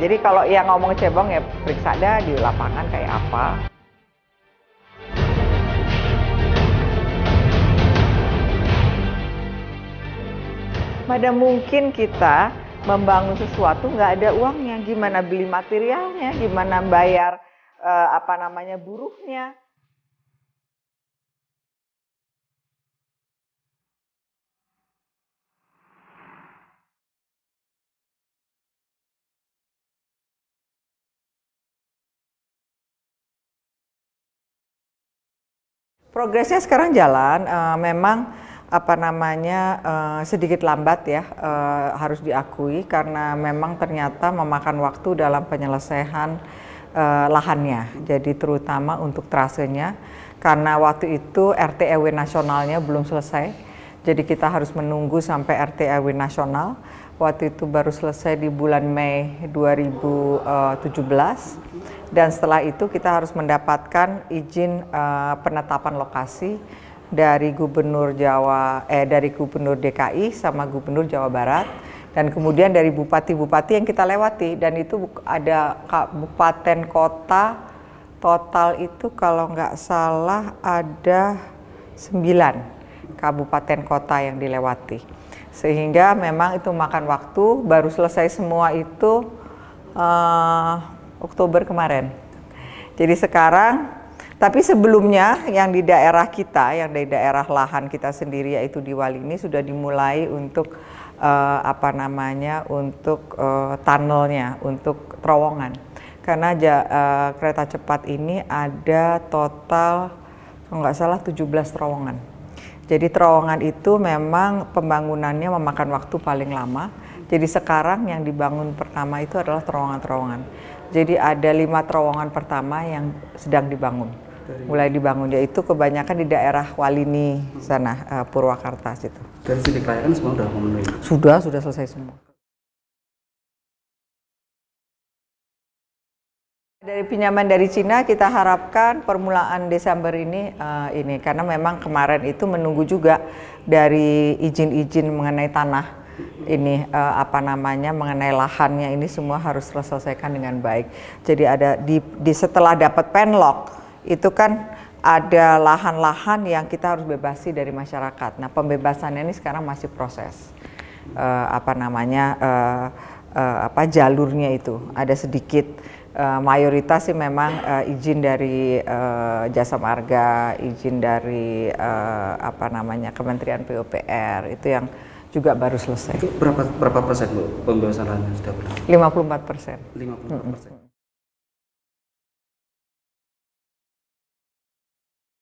jadi kalau yang ngomong cebong ya periksa dah di lapangan kayak apa Pada mungkin kita membangun sesuatu nggak ada uangnya, gimana beli materialnya, gimana bayar eh, apa namanya buruhnya, Progresnya sekarang jalan, uh, memang apa namanya uh, sedikit lambat ya uh, harus diakui karena memang ternyata memakan waktu dalam penyelesaian uh, lahannya. Jadi terutama untuk trasenya karena waktu itu RW e nasionalnya belum selesai. Jadi kita harus menunggu sampai RW e nasional. Waktu itu baru selesai di bulan Mei 2017 dan setelah itu kita harus mendapatkan izin uh, penetapan lokasi dari Gubernur Jawa eh dari Gubernur DKI sama Gubernur Jawa Barat dan kemudian dari bupati-bupati yang kita lewati dan itu ada kabupaten kota total itu kalau nggak salah ada sembilan kabupaten kota yang dilewati sehingga memang itu makan waktu baru selesai semua itu uh, Oktober kemarin. Jadi sekarang tapi sebelumnya yang di daerah kita, yang dari daerah lahan kita sendiri yaitu di Wali ini sudah dimulai untuk uh, apa namanya untuk uh, tunnelnya, untuk terowongan. Karena ja, uh, kereta cepat ini ada total kalau nggak salah 17 terowongan. Jadi terowongan itu memang pembangunannya memakan waktu paling lama. Jadi sekarang yang dibangun pertama itu adalah terowongan-terowongan. Jadi ada lima terowongan pertama yang sedang dibangun. Mulai dibangun yaitu kebanyakan di daerah Walini sana eh, Purwakarta situ. Dan sidik layakan semua sudah memenuhi. Sudah sudah selesai semua. Dari pinjaman dari Cina kita harapkan permulaan Desember ini uh, ini karena memang kemarin itu menunggu juga dari izin-izin mengenai tanah ini uh, apa namanya mengenai lahannya ini semua harus terselesaikan dengan baik. Jadi ada di, di setelah dapat penlok itu kan ada lahan-lahan yang kita harus bebasi dari masyarakat. Nah pembebasannya ini sekarang masih proses uh, apa namanya uh, uh, apa jalurnya itu ada sedikit uh, mayoritas sih memang uh, izin dari uh, jasa marga, izin dari uh, apa namanya Kementerian PUPR itu yang juga baru selesai. Itu berapa berapa persen Bu pembebasan lahan yang sudah berlaku? 54 persen. 54 persen. Hmm.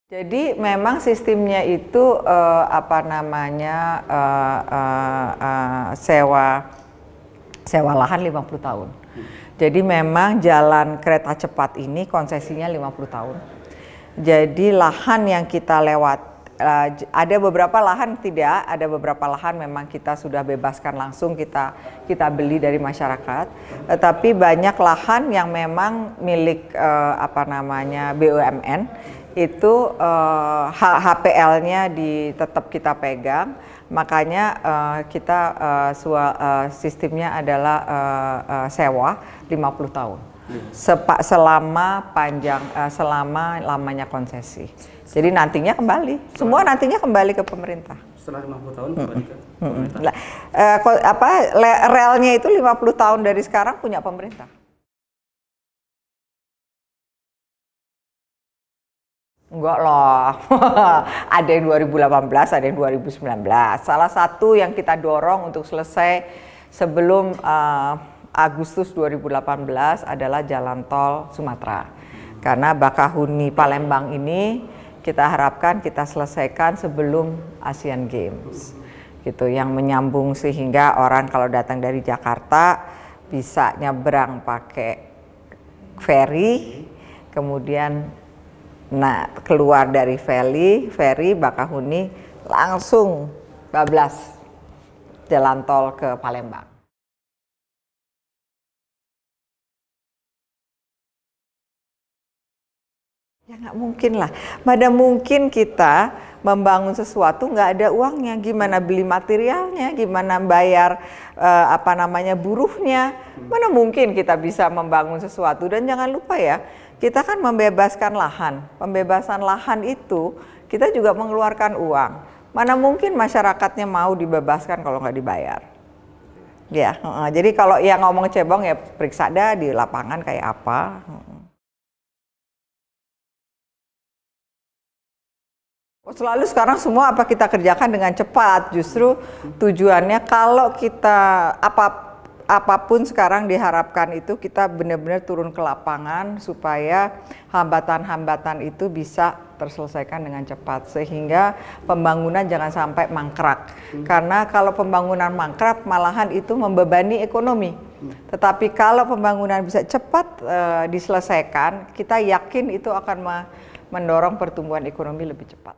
Jadi memang sistemnya itu uh, apa namanya uh, uh, uh, sewa sewa lahan 50 tahun. Hmm. Jadi memang jalan kereta cepat ini konsesinya 50 tahun. Jadi lahan yang kita lewati. Eh, ada beberapa lahan tidak, ada beberapa lahan memang kita sudah bebaskan langsung kita kita beli dari masyarakat. Tetapi banyak lahan yang memang milik uh, apa namanya BUMN itu uh, eh, HPL-nya ditetap tetap kita pegang. Makanya uh, kita uh, sua, uh, sistemnya adalah uh, uh, sewa 50 tahun sepa selama panjang uh, selama lamanya konsesi. Jadi nantinya kembali, semua nantinya kembali ke pemerintah. Setelah 50 tahun kembali ke pemerintah. Nah, uh, apa relnya itu 50 tahun dari sekarang punya pemerintah. Enggak loh, ada yang 2018, ada yang 2019. Salah satu yang kita dorong untuk selesai sebelum uh, Agustus 2018 adalah jalan tol Sumatera. Karena Bakahuni Palembang ini kita harapkan kita selesaikan sebelum Asian Games. Gitu yang menyambung sehingga orang kalau datang dari Jakarta bisa nyebrang pakai ferry kemudian nah keluar dari ferry ferry Bakahuni langsung bablas jalan tol ke Palembang. Ya nggak mungkin lah. Mana mungkin kita membangun sesuatu nggak ada uangnya? Gimana beli materialnya? Gimana bayar uh, apa namanya buruhnya? Mana mungkin kita bisa membangun sesuatu? Dan jangan lupa ya, kita kan membebaskan lahan. Pembebasan lahan itu kita juga mengeluarkan uang. Mana mungkin masyarakatnya mau dibebaskan kalau nggak dibayar? Ya, jadi kalau yang ngomong cebong ya periksa dah di lapangan kayak apa. Oh, selalu sekarang semua apa kita kerjakan dengan cepat, justru tujuannya kalau kita apa apapun sekarang diharapkan itu kita benar-benar turun ke lapangan supaya hambatan-hambatan itu bisa terselesaikan dengan cepat sehingga pembangunan jangan sampai mangkrak. Karena kalau pembangunan mangkrak malahan itu membebani ekonomi. Tetapi kalau pembangunan bisa cepat e, diselesaikan, kita yakin itu akan mendorong pertumbuhan ekonomi lebih cepat.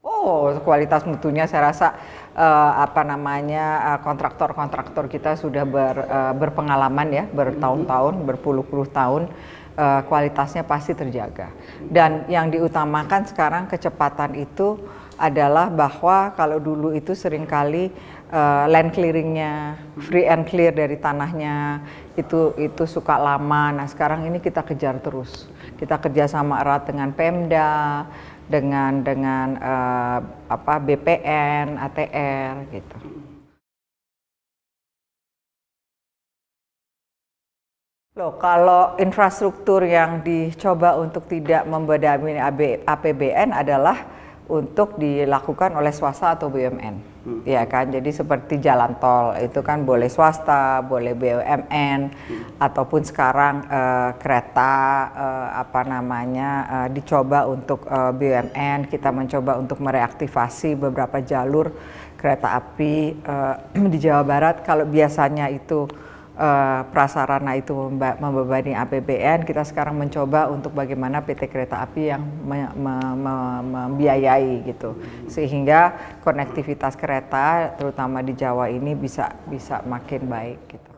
Oh, kualitas mutunya saya rasa uh, apa namanya eh, kontraktor-kontraktor uh, kita sudah ber, uh, berpengalaman ya bertahun-tahun, berpuluh-puluh tahun uh, kualitasnya pasti terjaga. Dan yang diutamakan sekarang kecepatan itu adalah bahwa kalau dulu itu seringkali uh, land clearingnya free and clear dari tanahnya itu itu suka lama. Nah sekarang ini kita kejar terus, kita kerjasama erat dengan Pemda, dengan dengan uh, apa BPN, ATR gitu. Loh, kalau infrastruktur yang dicoba untuk tidak membedami APBN adalah untuk dilakukan oleh swasta atau BUMN hmm. ya kan jadi seperti jalan tol itu kan boleh swasta boleh BUMN hmm. ataupun sekarang uh, kereta uh, apa namanya uh, dicoba untuk uh, BUMN kita mencoba untuk mereaktivasi beberapa jalur kereta api uh, di Jawa Barat kalau biasanya itu Eh, prasarana itu membebani APBN, kita sekarang mencoba untuk bagaimana PT Kereta Api yang membiayai gitu, sehingga konektivitas kereta, terutama di Jawa ini bisa bisa makin baik gitu.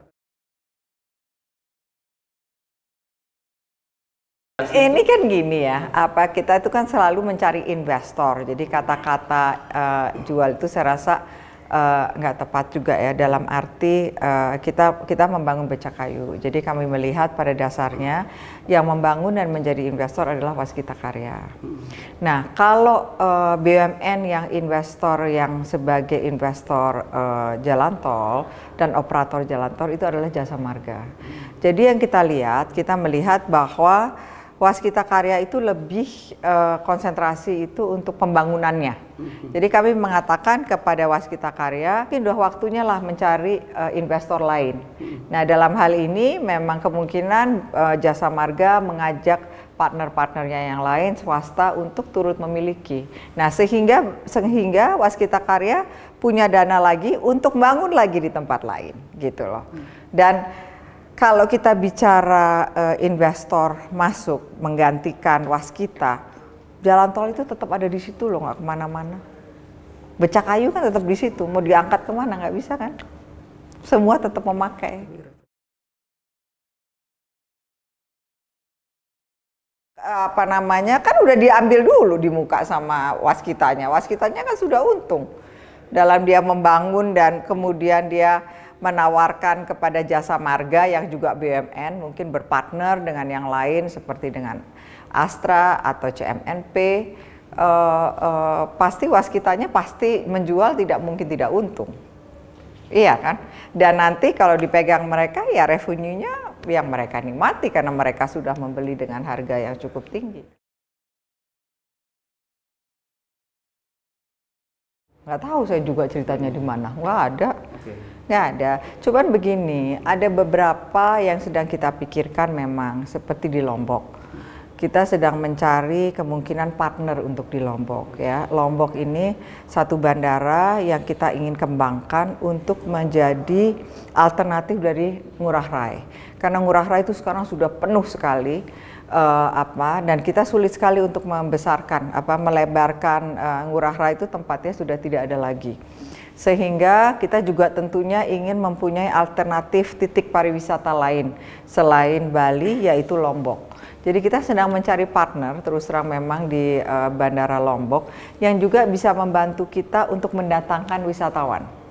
Ini kan gini ya, apa kita itu kan selalu mencari investor. Jadi kata-kata uh, jual itu saya rasa Eh, nggak uh, tepat juga ya dalam arti uh, kita kita membangun becak kayu. Jadi kami melihat pada dasarnya yang membangun dan menjadi investor adalah waskita karya. Nah kalau uh, eh, BUMN yang investor yang sebagai investor uh, jalan tol dan operator jalan tol itu adalah jasa marga. Jadi yang kita lihat kita melihat bahwa Waskita Karya itu lebih uh, konsentrasi itu untuk pembangunannya. Jadi kami mengatakan kepada Waskita Karya, mungkin sudah waktunya lah mencari uh, investor lain. Nah dalam hal ini memang kemungkinan uh, Jasa Marga mengajak partner-partnernya yang lain swasta untuk turut memiliki. Nah sehingga sehingga Waskita Karya punya dana lagi untuk bangun lagi di tempat lain gitu loh. Dan kalau kita bicara uh, investor masuk menggantikan waskita, jalan tol itu tetap ada di situ loh, nggak kemana-mana. Becak kayu kan tetap di situ, mau diangkat kemana nggak bisa kan? Semua tetap memakai. apa namanya kan udah diambil dulu di muka sama waskitanya. Waskitanya kan sudah untung dalam dia membangun dan kemudian dia menawarkan kepada jasa marga yang juga BUMN mungkin berpartner dengan yang lain seperti dengan Astra atau CMNP uh, eh, uh, eh, pasti waskitanya pasti menjual tidak mungkin tidak untung iya kan dan nanti kalau dipegang mereka ya revenue-nya yang mereka nikmati karena mereka sudah membeli dengan harga yang cukup tinggi nggak tahu saya juga ceritanya di mana nggak ada okay. Nggak ada. Cuman begini, ada beberapa yang sedang kita pikirkan memang seperti di Lombok. Kita sedang mencari kemungkinan partner untuk di Lombok ya. Lombok ini satu bandara yang kita ingin kembangkan untuk menjadi alternatif dari Ngurah Rai. Karena Ngurah Rai itu sekarang sudah penuh sekali uh, apa dan kita sulit sekali untuk membesarkan apa melebarkan uh, Ngurah Rai itu tempatnya sudah tidak ada lagi sehingga kita juga tentunya ingin mempunyai alternatif titik pariwisata lain selain Bali yaitu Lombok. Jadi kita sedang mencari partner terus terang memang di uh, Bandara Lombok yang juga bisa membantu kita untuk mendatangkan wisatawan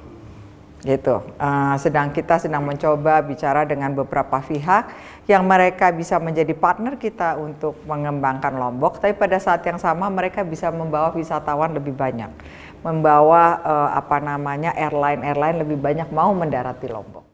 gitu. Uh, sedang kita sedang mencoba bicara dengan beberapa pihak yang mereka bisa menjadi partner kita untuk mengembangkan Lombok, tapi pada saat yang sama mereka bisa membawa wisatawan lebih banyak, membawa uh, apa namanya airline-airline lebih banyak mau mendarat di Lombok.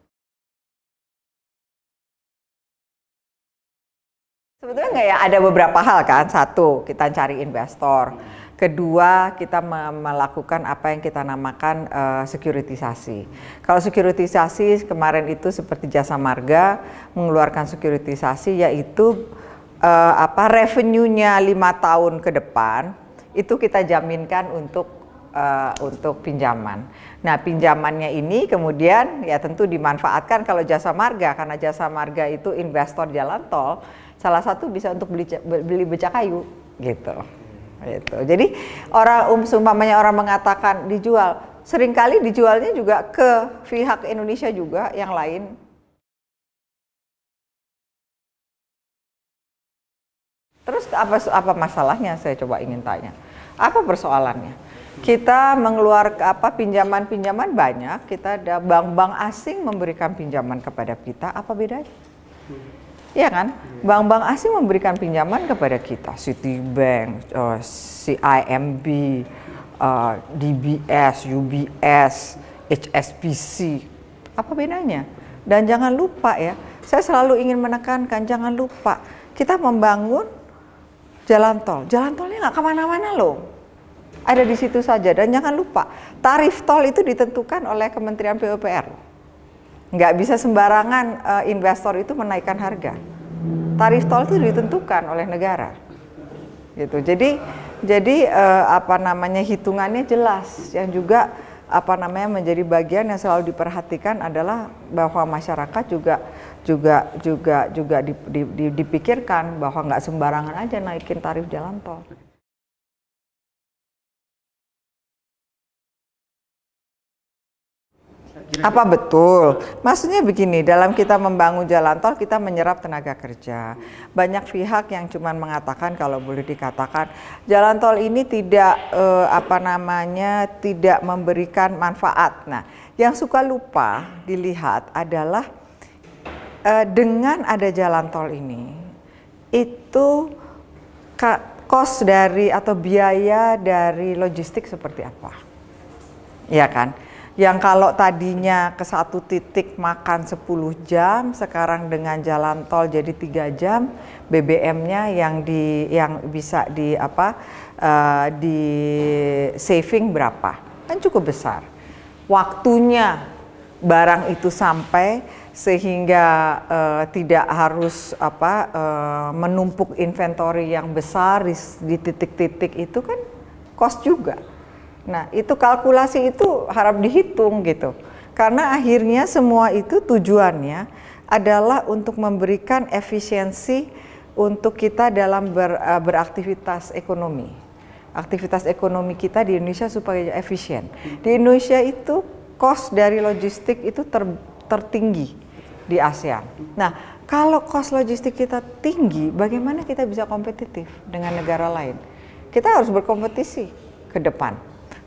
Sebetulnya nggak ya ada beberapa hal kan. Satu kita cari investor. Kedua, kita melakukan apa yang kita namakan uh, sekuritisasi. Kalau sekuritisasi kemarin itu seperti jasa marga mengeluarkan sekuritisasi yaitu uh, apa revenue-nya lima tahun ke depan itu kita jaminkan untuk uh, untuk pinjaman. Nah, pinjamannya ini kemudian ya tentu dimanfaatkan kalau jasa marga karena jasa marga itu investor jalan tol salah satu bisa untuk beli beli beca kayu gitu. Gitu. Jadi orang um umpamanya orang mengatakan dijual, seringkali dijualnya juga ke pihak Indonesia juga yang lain. Terus apa apa masalahnya saya coba ingin tanya. Apa persoalannya? Kita mengeluarkan apa pinjaman-pinjaman banyak, kita ada bank-bank asing memberikan pinjaman kepada kita, apa bedanya? Iya kan? Bank-bank asing memberikan pinjaman kepada kita, Citibank, uh, eh, CIMB, uh, eh, DBS, UBS, HSBC. Apa bedanya? Dan jangan lupa ya, saya selalu ingin menekankan, jangan lupa kita membangun jalan tol. Jalan tolnya nggak kemana-mana loh ada di situ saja. Dan jangan lupa, tarif tol itu ditentukan oleh Kementerian PUPR nggak bisa sembarangan uh, investor itu menaikkan harga. Tarif tol itu ditentukan oleh negara. Gitu. Jadi jadi uh, apa namanya hitungannya jelas yang juga apa namanya menjadi bagian yang selalu diperhatikan adalah bahwa masyarakat juga juga juga juga dipikirkan bahwa nggak sembarangan aja naikin tarif jalan tol. Kira -kira. Apa betul? Maksudnya begini, dalam kita membangun jalan tol kita menyerap tenaga kerja. Banyak pihak yang cuma mengatakan kalau boleh dikatakan jalan tol ini tidak eh, apa namanya tidak memberikan manfaat. Nah, yang suka lupa dilihat adalah eh, dengan ada jalan tol ini itu kos dari atau biaya dari logistik seperti apa? ya kan? yang kalau tadinya ke satu titik makan 10 jam, sekarang dengan jalan tol jadi tiga jam, BBM-nya yang di yang bisa di apa uh, di saving berapa? Kan cukup besar. Waktunya barang itu sampai sehingga uh, tidak harus apa uh, menumpuk inventory yang besar di titik-titik itu kan cost juga Nah, itu kalkulasi itu harap dihitung gitu. Karena akhirnya semua itu tujuannya adalah untuk memberikan efisiensi untuk kita dalam ber, eh, beraktivitas ekonomi. Aktivitas ekonomi kita di Indonesia supaya efisien. Di Indonesia itu kos dari logistik itu ter, tertinggi di ASEAN. Nah, kalau kos logistik kita tinggi, bagaimana kita bisa kompetitif dengan negara lain? Kita harus berkompetisi ke depan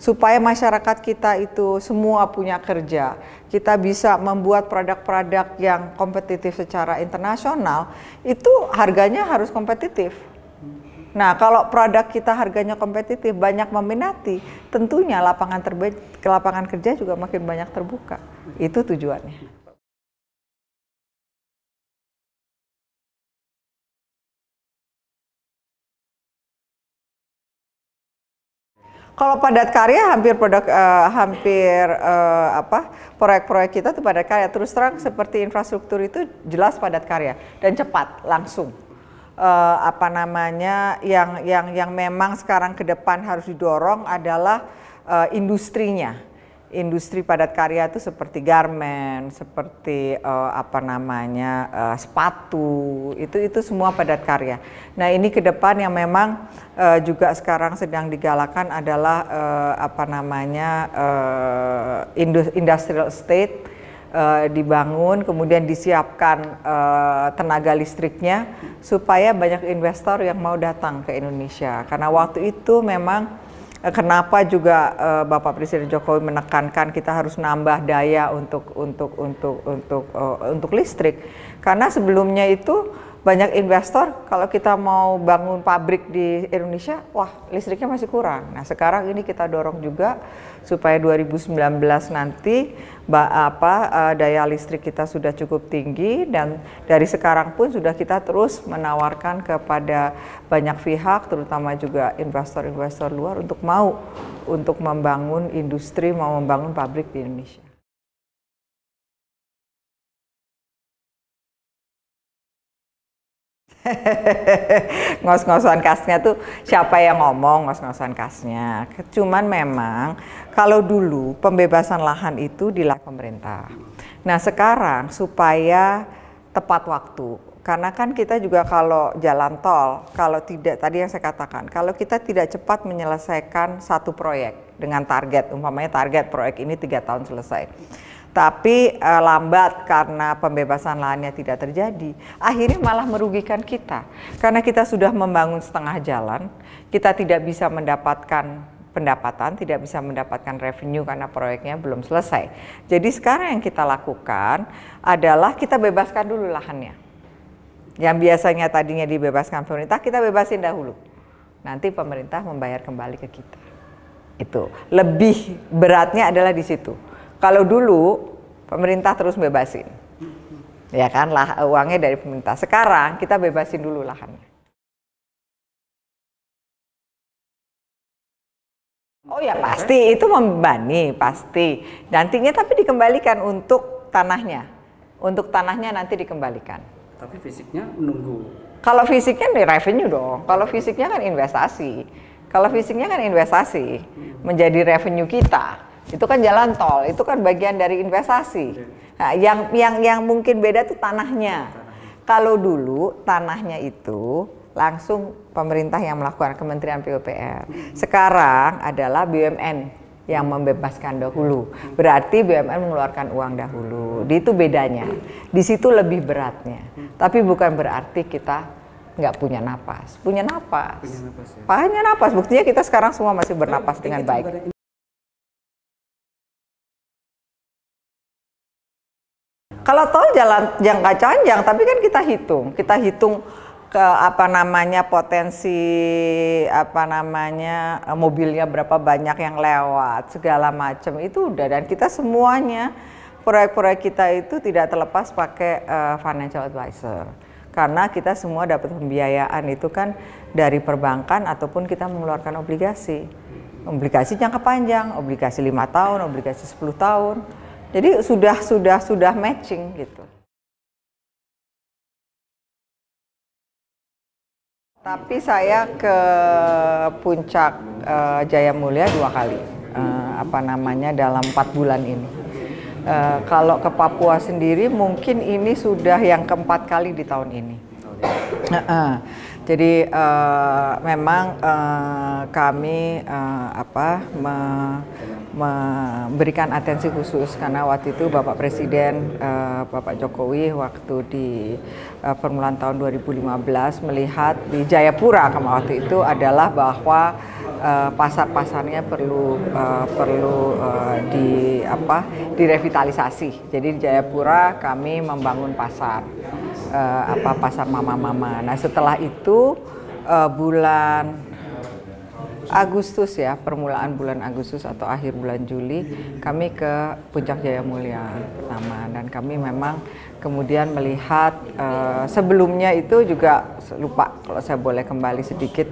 supaya masyarakat kita itu semua punya kerja. Kita bisa membuat produk-produk yang kompetitif secara internasional, itu harganya harus kompetitif. Nah, kalau produk kita harganya kompetitif, banyak meminati, tentunya lapangan lapangan kerja juga makin banyak terbuka. Itu tujuannya. Kalau padat karya hampir produk uh, hampir uh, apa proyek-proyek kita itu padat karya. Terus terang seperti infrastruktur itu jelas padat karya dan cepat langsung. Uh, apa namanya yang yang yang memang sekarang ke depan harus didorong adalah uh, industrinya industri padat karya itu seperti garmen, seperti uh, apa namanya uh, sepatu, itu itu semua padat karya. Nah ini ke depan yang memang uh, juga sekarang sedang digalakan adalah uh, apa namanya uh, industrial state uh, dibangun, kemudian disiapkan uh, tenaga listriknya supaya banyak investor yang mau datang ke Indonesia. Karena waktu itu memang Eh, kenapa juga uh, Bapak Presiden Jokowi menekankan kita harus nambah daya untuk untuk untuk untuk uh, untuk listrik? Karena sebelumnya itu banyak investor kalau kita mau bangun pabrik di Indonesia, wah listriknya masih kurang. Nah sekarang ini kita dorong juga supaya 2019 nanti apa eh, daya listrik kita sudah cukup tinggi dan dari sekarang pun sudah kita terus menawarkan kepada banyak pihak, terutama juga investor-investor luar untuk mau untuk membangun industri, mau membangun pabrik di Indonesia. ngos-ngosan kasnya tuh siapa yang ngomong ngos-ngosan kasnya cuman memang kalau dulu pembebasan lahan itu dilakukan pemerintah nah sekarang supaya tepat waktu karena kan kita juga kalau jalan tol, kalau tidak tadi yang saya katakan, kalau kita tidak cepat menyelesaikan satu proyek dengan target, umpamanya target proyek ini tiga tahun selesai tapi e, lambat karena pembebasan lahannya tidak terjadi, akhirnya malah merugikan kita. Karena kita sudah membangun setengah jalan, kita tidak bisa mendapatkan pendapatan, tidak bisa mendapatkan revenue karena proyeknya belum selesai. Jadi sekarang yang kita lakukan adalah kita bebaskan dulu lahannya. Yang biasanya tadinya dibebaskan pemerintah, kita bebasin dahulu. Nanti pemerintah membayar kembali ke kita. Itu lebih beratnya adalah di situ kalau dulu pemerintah terus bebasin. Ya kan, lah, uangnya dari pemerintah. Sekarang kita bebasin dulu lahannya. Oh ya pasti, itu membebani, pasti. Nantinya tapi dikembalikan untuk tanahnya. Untuk tanahnya nanti dikembalikan. Tapi fisiknya menunggu. Kalau fisiknya di ya, revenue dong. Kalau fisiknya kan investasi. Kalau fisiknya kan investasi menjadi revenue kita itu kan jalan tol, itu kan bagian dari investasi. Iya. Nah, yang yang yang mungkin beda tuh iya, tanahnya. Kalau dulu tanahnya itu langsung pemerintah yang melakukan Kementerian PUPR. Sekarang adalah BUMN yang membebaskan dahulu. Berarti BUMN mengeluarkan uang dahulu. Di itu bedanya. Di situ lebih beratnya. Tapi bukan berarti kita nggak punya napas. Punya napas. Punya napas, ya. punya napas. Buktinya kita sekarang semua masih bernapas dengan baik. Kalau tol jalan jangka panjang, tapi kan kita hitung, kita hitung ke apa namanya potensi apa namanya eh, mobilnya berapa banyak yang lewat segala macam itu udah dan kita semuanya proyek-proyek kita itu tidak terlepas pakai uh, financial advisor karena kita semua dapat pembiayaan itu kan dari perbankan ataupun kita mengeluarkan obligasi obligasi jangka panjang obligasi lima tahun obligasi 10 tahun jadi sudah sudah sudah matching gitu. Tapi saya ke puncak uh, Jaya Mulia dua kali, uh, apa namanya dalam empat bulan ini. Uh, kalau ke Papua sendiri mungkin ini sudah yang keempat kali di tahun ini. Uh, uh, jadi uh, memang uh, kami uh, apa me, memberikan atensi khusus karena waktu itu Bapak Presiden eh, Bapak Jokowi waktu di uh, permulaan tahun 2015 melihat di Jayapura kama waktu itu adalah bahwa eh, pasar-pasarnya perlu perlu di apa direvitalisasi. Jadi di Jayapura kami membangun pasar uh, apa pasar mama-mama. Nah, setelah itu bulan Agustus ya, permulaan bulan Agustus atau akhir bulan Juli kami ke Puncak Jaya Mulia pertama dan kami memang kemudian melihat uh, sebelumnya itu juga lupa kalau saya boleh kembali sedikit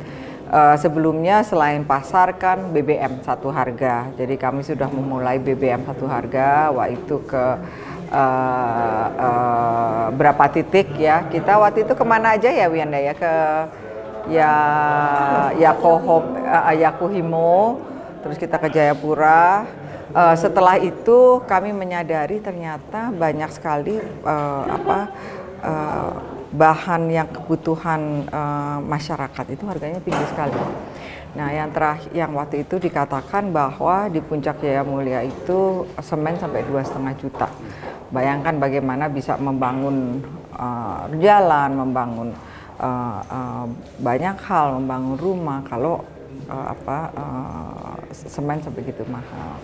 uh, sebelumnya selain pasar kan BBM satu harga. Jadi kami sudah memulai BBM satu harga, wah itu ke uh, uh, berapa titik ya. Kita waktu itu kemana aja ya Wianda ya ke ya Yakoho, uh, eh, himo. terus kita ke Jayapura. Uh, setelah itu kami menyadari ternyata banyak sekali uh, apa uh, bahan yang kebutuhan uh, masyarakat itu harganya tinggi sekali. Nah, yang terakhir yang waktu itu dikatakan bahwa di puncak Jaya Mulia itu semen sampai dua setengah juta. Bayangkan bagaimana bisa membangun uh, jalan, membangun uh, uh, banyak hal membangun rumah kalau uh, apa uh, semen sebegitu mahal.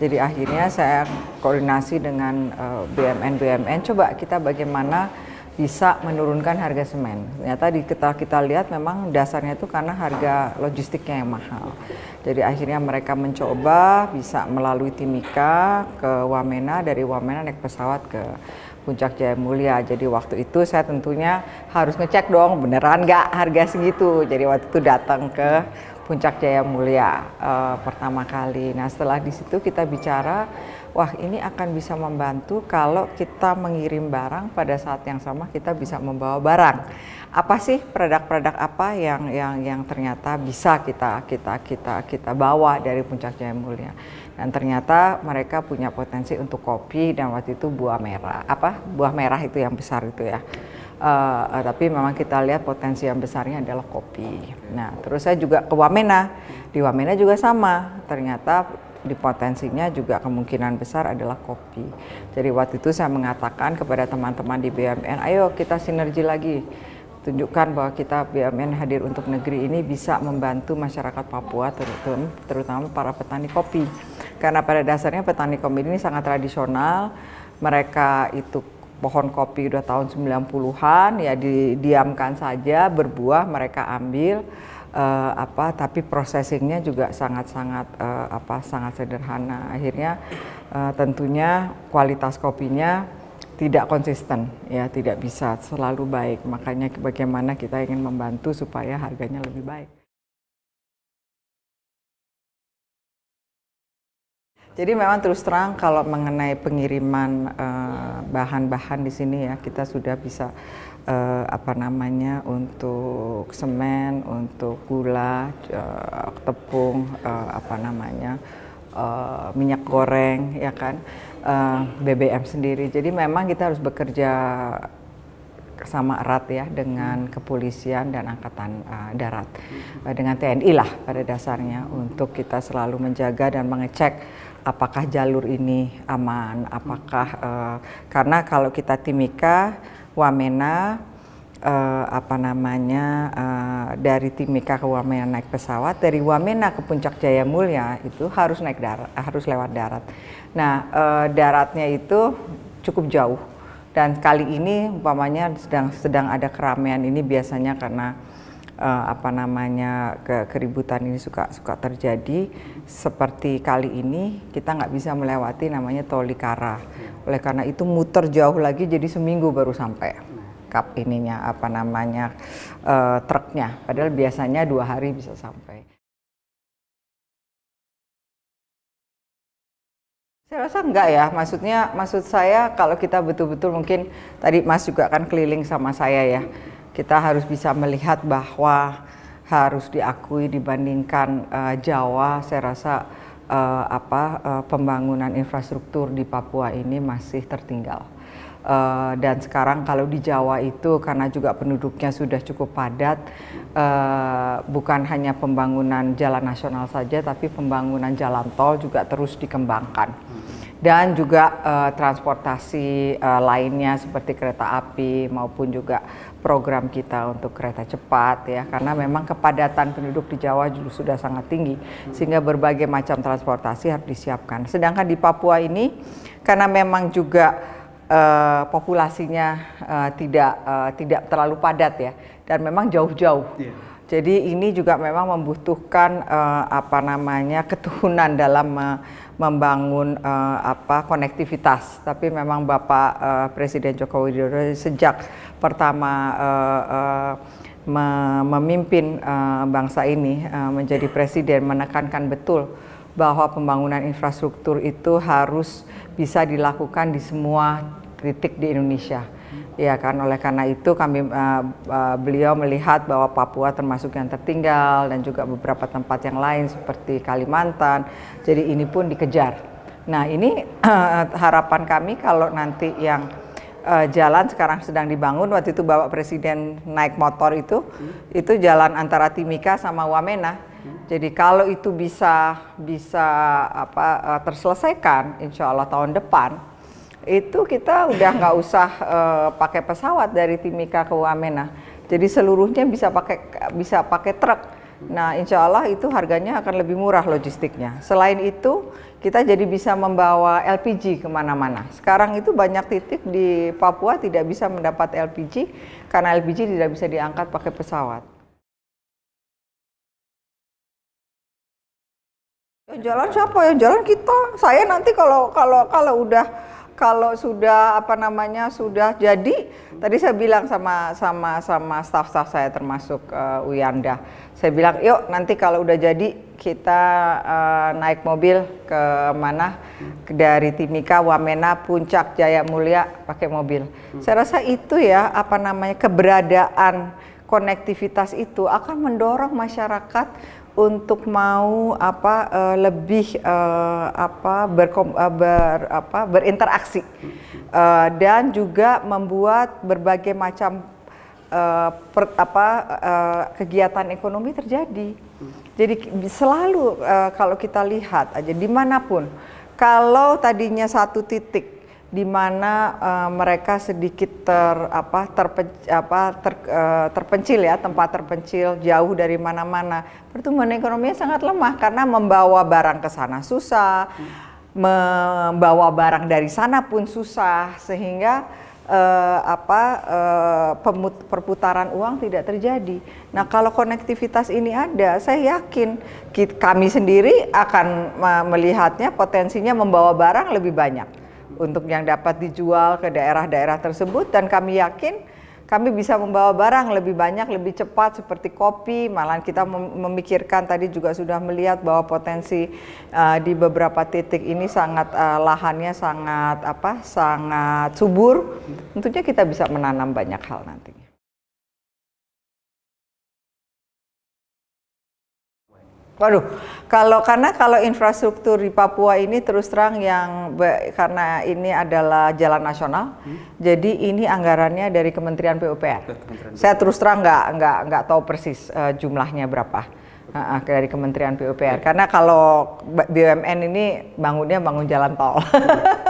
Jadi akhirnya saya koordinasi dengan BUMN-BUMN, BMN coba kita bagaimana bisa menurunkan harga semen. Ternyata di kita kita lihat memang dasarnya itu karena harga logistiknya yang mahal. Jadi akhirnya mereka mencoba bisa melalui Timika ke Wamena dari Wamena naik pesawat ke Puncak Jaya Mulia. Jadi waktu itu saya tentunya harus ngecek dong beneran nggak harga segitu. Jadi waktu itu datang ke Puncak Jaya Mulia uh, eh, pertama kali. Nah setelah di situ kita bicara, wah ini akan bisa membantu kalau kita mengirim barang pada saat yang sama kita bisa membawa barang. Apa sih produk-produk apa yang yang yang ternyata bisa kita kita kita kita bawa dari Puncak Jaya Mulia? dan ternyata mereka punya potensi untuk kopi dan waktu itu buah merah apa buah merah itu yang besar itu ya uh, tapi memang kita lihat potensi yang besarnya adalah kopi nah terus saya juga ke Wamena di Wamena juga sama ternyata di potensinya juga kemungkinan besar adalah kopi. Jadi waktu itu saya mengatakan kepada teman-teman di BUMN, ayo kita sinergi lagi tunjukkan bahwa kita BUMN hadir untuk negeri ini bisa membantu masyarakat Papua terutama, para petani kopi. Karena pada dasarnya petani kopi ini sangat tradisional, mereka itu pohon kopi udah tahun 90-an ya didiamkan saja berbuah mereka ambil uh, apa tapi processingnya juga sangat-sangat uh, apa sangat sederhana akhirnya uh, tentunya kualitas kopinya tidak konsisten ya tidak bisa selalu baik makanya bagaimana kita ingin membantu supaya harganya lebih baik Jadi memang terus terang kalau mengenai pengiriman eh, bahan-bahan uh, di sini ya kita sudah bisa uh, apa namanya untuk semen, untuk gula, uh, tepung, uh, apa namanya uh, minyak goreng ya kan. Eh, BBM sendiri. Jadi memang kita harus bekerja sama erat ya dengan hmm. kepolisian dan angkatan uh, darat eh, dengan TNI lah pada dasarnya untuk kita selalu menjaga dan mengecek apakah jalur ini aman apakah uh, karena kalau kita Timika Wamena uh, apa namanya uh, dari Timika ke Wamena naik pesawat, dari Wamena ke Puncak Jaya Mulia itu harus naik darat, harus lewat darat. Nah, uh, daratnya itu cukup jauh dan kali ini umpamanya sedang sedang ada keramaian ini biasanya karena uh, apa namanya ke, keributan ini suka suka terjadi seperti kali ini kita nggak bisa melewati namanya Tolikara oleh karena itu muter jauh lagi jadi seminggu baru sampai pickup ininya apa namanya uh, truknya. Padahal biasanya dua hari bisa sampai. Saya rasa enggak ya, maksudnya maksud saya kalau kita betul-betul mungkin tadi Mas juga kan keliling sama saya ya, kita harus bisa melihat bahwa harus diakui dibandingkan uh, Jawa, saya rasa uh, apa uh, pembangunan infrastruktur di Papua ini masih tertinggal Eh, dan sekarang kalau di Jawa itu karena juga penduduknya sudah cukup padat, uh, bukan hanya pembangunan jalan nasional saja, tapi pembangunan jalan tol juga terus dikembangkan. Dan juga uh, transportasi uh, lainnya seperti kereta api maupun juga program kita untuk kereta cepat ya, karena memang kepadatan penduduk di Jawa juga sudah sangat tinggi, sehingga berbagai macam transportasi harus disiapkan. Sedangkan di Papua ini, karena memang juga uh, populasinya uh, tidak uh, tidak terlalu padat ya dan memang jauh-jauh. Yeah. Jadi ini juga memang membutuhkan uh, apa namanya keturunan dalam uh, membangun uh, apa konektivitas. Tapi memang Bapak uh, Presiden Joko Widodo sejak pertama uh, uh, memimpin uh, bangsa ini uh, menjadi presiden menekankan betul bahwa pembangunan infrastruktur itu harus bisa dilakukan di semua kritik di Indonesia. Ya kan oleh karena itu kami uh, uh, beliau melihat bahwa Papua termasuk yang tertinggal dan juga beberapa tempat yang lain seperti Kalimantan. Jadi ini pun dikejar. Nah, ini uh, harapan kami kalau nanti yang uh, jalan sekarang sedang dibangun waktu itu Bapak Presiden naik motor itu hmm. itu jalan antara Timika sama Wamena. Jadi kalau itu bisa bisa apa terselesaikan insya Allah tahun depan itu kita udah nggak usah uh, pakai pesawat dari Timika ke Wamena. Jadi seluruhnya bisa pakai bisa pakai truk. Nah, insya Allah itu harganya akan lebih murah logistiknya. Selain itu, kita jadi bisa membawa LPG kemana-mana. Sekarang itu banyak titik di Papua tidak bisa mendapat LPG karena LPG tidak bisa diangkat pakai pesawat. Yang jalan siapa? Yang jalan kita. Saya nanti kalau kalau kalau udah kalau sudah apa namanya sudah jadi tadi saya bilang sama sama sama staff-staff saya termasuk uh, Uyanda. Saya bilang, "Yuk, nanti kalau udah jadi kita uh, naik mobil ke mana? Dari Timika, Wamena, Puncak, Jaya Mulia pakai mobil." Hmm. Saya rasa itu ya apa namanya keberadaan konektivitas itu akan mendorong masyarakat untuk mau apa uh, lebih uh, apa berkom, uh, ber apa berinteraksi uh, dan juga membuat berbagai macam uh, per, apa uh, kegiatan ekonomi terjadi. Jadi selalu uh, kalau kita lihat aja dimanapun kalau tadinya satu titik di mana uh, mereka sedikit ter apa terpe, apa ter, uh, terpencil ya tempat terpencil jauh dari mana-mana pertumbuhan ekonominya sangat lemah karena membawa barang ke sana susah hmm. membawa barang dari sana pun susah sehingga uh, apa uh, pemut, perputaran uang tidak terjadi. Nah, kalau konektivitas ini ada, saya yakin kami sendiri akan melihatnya potensinya membawa barang lebih banyak untuk yang dapat dijual ke daerah-daerah tersebut dan kami yakin kami bisa membawa barang lebih banyak, lebih cepat seperti kopi. Malah kita memikirkan tadi juga sudah melihat bahwa potensi uh, di beberapa titik ini sangat uh, lahannya sangat apa? sangat subur. Tentunya kita bisa menanam banyak hal nanti. Waduh, kalau karena kalau infrastruktur di Papua ini terus terang yang karena ini adalah jalan nasional, hmm? jadi ini anggarannya dari Kementerian PUPR. Kementerian Saya terus terang nggak nggak nggak tahu persis uh, jumlahnya berapa uh, dari Kementerian PUPR. Karena kalau BUMN ini bangunnya bangun jalan tol. Iya.